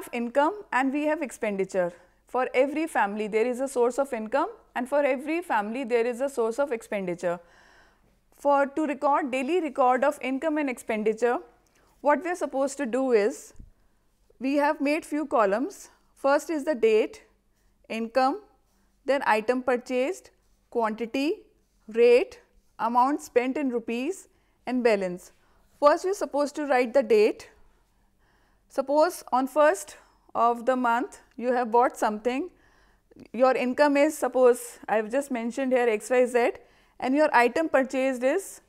have income and we have expenditure. For every family there is a source of income and for every family there is a source of expenditure. For to record daily record of income and expenditure, what we are supposed to do is, we have made few columns. First is the date, income, then item purchased, quantity, rate, amount spent in rupees and balance. First we are supposed to write the date, Suppose on first of the month you have bought something, your income is suppose I have just mentioned here x, y, z and your item purchased is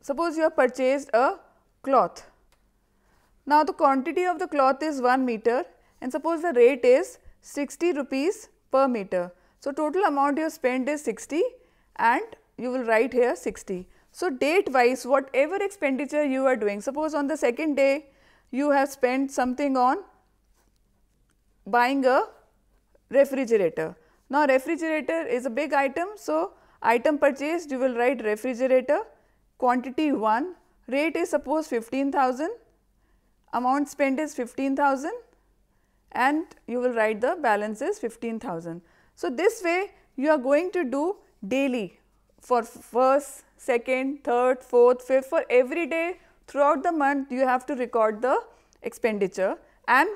suppose you have purchased a cloth. Now, the quantity of the cloth is 1 meter and suppose the rate is 60 rupees per meter. So, total amount you spent is 60 and you will write here 60. So, date wise whatever expenditure you are doing suppose on the second day you have spent something on buying a refrigerator. Now, refrigerator is a big item. So, item purchased you will write refrigerator, quantity 1, rate is suppose 15,000, amount spent is 15,000 and you will write the balance is 15,000. So, this way you are going to do daily for first, second, third, fourth, fifth for every day throughout the month you have to record the expenditure and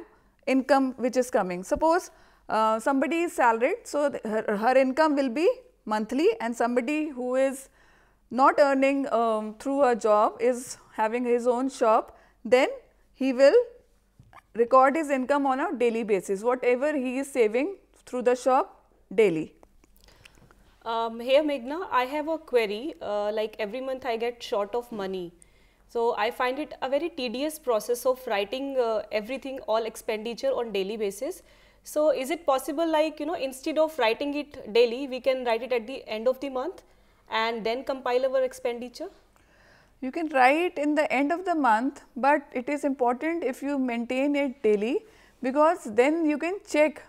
income which is coming. Suppose uh, somebody is salaried, so her, her, income will be monthly and somebody who is not earning um, through a job is having his own shop, then he will record his income on a daily basis, whatever he is saving through the shop daily. Um, here Meghna, I have a query uh, like every month I get short of money. So, I find it a very tedious process of writing uh, everything all expenditure on daily basis. So, is it possible like you know instead of writing it daily we can write it at the end of the month and then compile our expenditure? You can write in the end of the month, but it is important if you maintain it daily because then you can check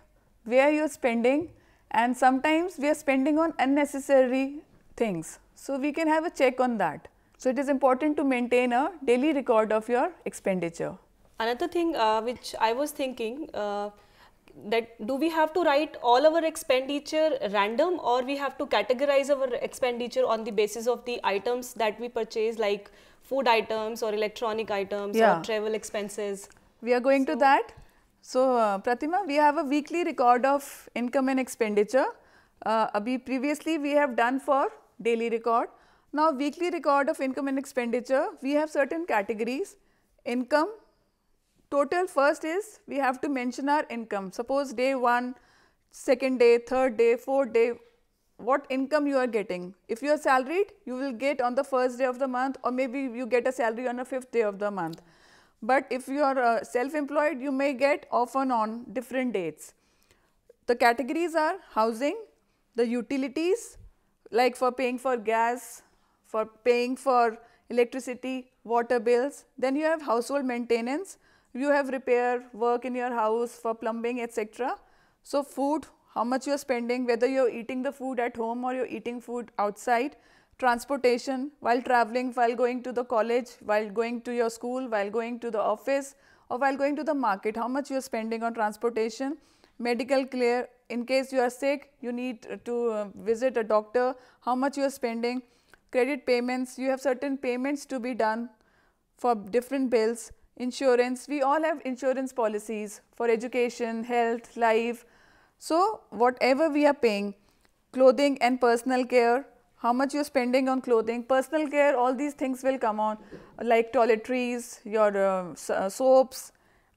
where you are spending and sometimes we are spending on unnecessary things. So, we can have a check on that. So, it is important to maintain a daily record of your expenditure. Another thing uh, which I was thinking uh, that do we have to write all our expenditure random or we have to categorize our expenditure on the basis of the items that we purchase like food items or electronic items yeah. or travel expenses. We are going so, to that. So, uh, Pratima we have a weekly record of income and expenditure. Uh, Abhi previously we have done for daily record. Now, weekly record of income and expenditure, we have certain categories. Income, total first is we have to mention our income. Suppose day 1, second day, third day, fourth day, what income you are getting. If you are salaried, you will get on the first day of the month or maybe you get a salary on the fifth day of the month. But if you are uh, self-employed, you may get off and on different dates. The categories are housing, the utilities, like for paying for gas, for paying for electricity, water bills. Then you have household maintenance, you have repair work in your house for plumbing etc. So, food, how much you are spending, whether you are eating the food at home or you are eating food outside, transportation, while traveling, while going to the college, while going to your school, while going to the office or while going to the market, how much you are spending on transportation, medical care, in case you are sick, you need to uh, visit a doctor, how much you are spending, credit payments, you have certain payments to be done for different bills, insurance, we all have insurance policies for education, health, life. So, whatever we are paying, clothing and personal care, how much you are spending on clothing, personal care, all these things will come on like toiletries, your uh, uh soaps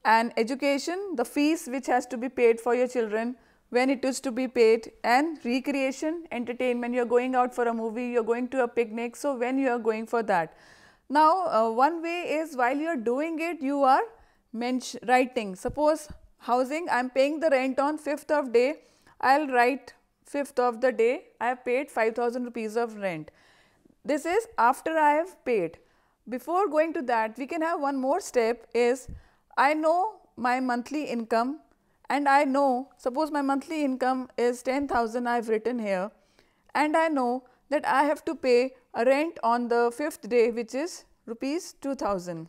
and education, the fees which has to be paid for your children when it used to be paid and recreation, entertainment, you are going out for a movie, you are going to a picnic. So, when you are going for that. Now, uh, one way is while you are doing it, you are writing. Suppose housing, I am paying the rent on 5th of day, I will write 5th of the day, I have paid 5000 rupees of rent. This is after I have paid. Before going to that, we can have one more step is I know my monthly income and I know suppose my monthly income is 10,000 I have written here and I know that I have to pay a rent on the fifth day which is rupees 2000.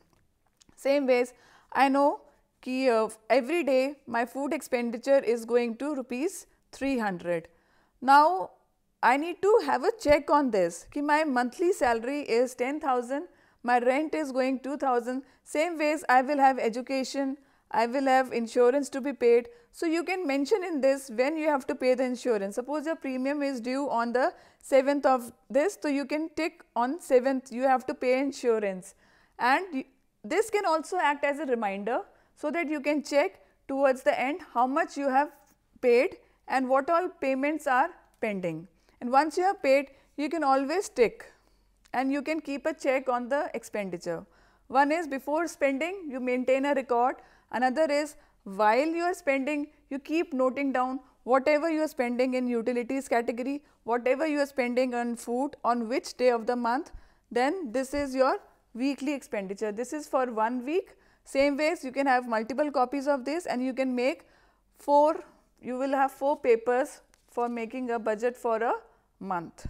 Same ways I know ki, uh, every day my food expenditure is going to rupees 300. Now I need to have a check on this ki my monthly salary is 10,000, my rent is going 2000. Same ways I will have education, I will have insurance to be paid. So, you can mention in this when you have to pay the insurance. Suppose your premium is due on the 7th of this. So, you can tick on 7th you have to pay insurance and this can also act as a reminder so that you can check towards the end how much you have paid and what all payments are pending. And once you have paid you can always tick and you can keep a check on the expenditure. One is before spending you maintain a record Another is while you are spending, you keep noting down whatever you are spending in utilities category, whatever you are spending on food on which day of the month, then this is your weekly expenditure. This is for one week. Same ways you can have multiple copies of this and you can make four, you will have four papers for making a budget for a month.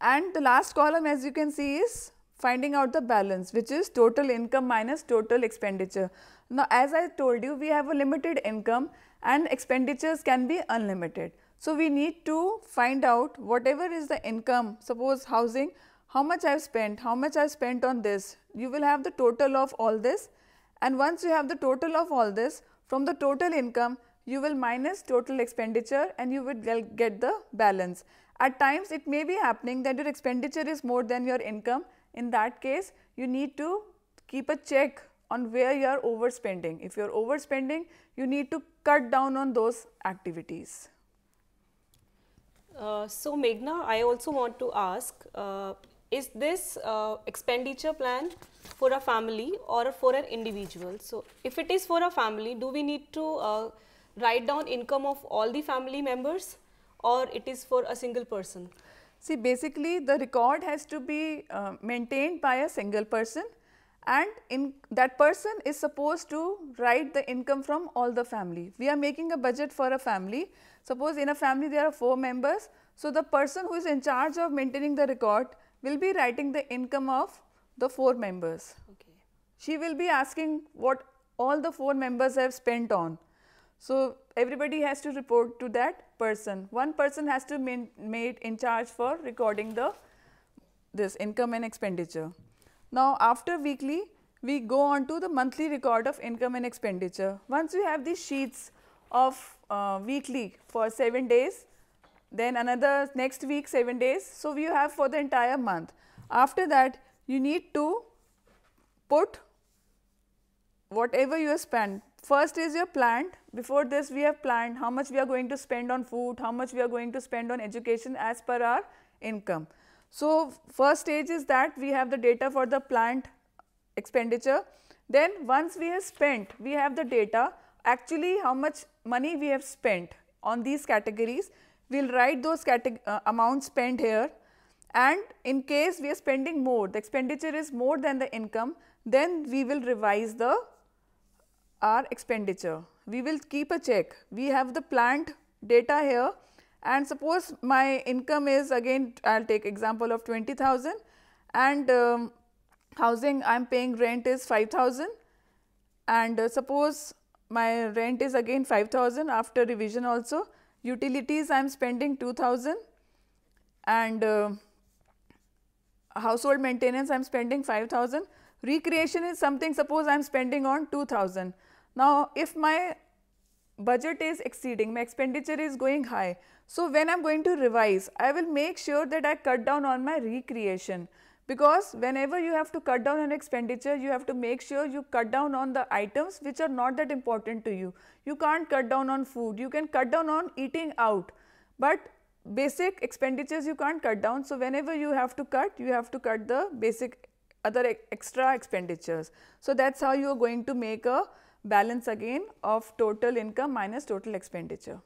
And the last column as you can see is finding out the balance which is total income minus total expenditure. Now as I told you we have a limited income and expenditures can be unlimited. So we need to find out whatever is the income suppose housing how much I have spent, how much I have spent on this you will have the total of all this and once you have the total of all this from the total income you will minus total expenditure and you would get the balance. At times it may be happening that your expenditure is more than your income in that case you need to keep a check on where you are overspending. If you are overspending, you need to cut down on those activities. Uh, so, Meghna, I also want to ask, uh, is this uh, expenditure plan for a family or for an individual? So, if it is for a family, do we need to uh, write down income of all the family members or it is for a single person? See basically the record has to be uh, maintained by a single person and in that person is supposed to write the income from all the family. We are making a budget for a family. Suppose in a family there are 4 members. So, the person who is in charge of maintaining the record will be writing the income of the 4 members. Okay. She will be asking what all the 4 members have spent on. So, everybody has to report to that person. One person has to be made in charge for recording the this income and expenditure. Now, after weekly, we go on to the monthly record of income and expenditure. Once you have these sheets of uh, weekly for 7 days, then another next week 7 days. So, you have for the entire month. After that, you need to put whatever you spent First is your plant. Before this we have planned how much we are going to spend on food, how much we are going to spend on education as per our income. So, first stage is that we have the data for the plant expenditure. Then once we have spent, we have the data actually how much money we have spent on these categories. We will write those uh, amounts spent here and in case we are spending more, the expenditure is more than the income, then we will revise the our expenditure. We will keep a check. We have the plant data here and suppose my income is again I will take example of 20,000 and um, housing I am paying rent is 5,000 and uh, suppose my rent is again 5000 after revision also utilities i am spending 2000 and uh, household maintenance i am spending 5000 Recreation is something suppose I am spending on 2000. Now, if my budget is exceeding, my expenditure is going high. So, when I am going to revise, I will make sure that I cut down on my recreation because whenever you have to cut down on expenditure, you have to make sure you cut down on the items which are not that important to you. You can't cut down on food, you can cut down on eating out, but basic expenditures you can't cut down. So, whenever you have to cut, you have to cut the basic other extra expenditures. So, that is how you are going to make a balance again of total income minus total expenditure.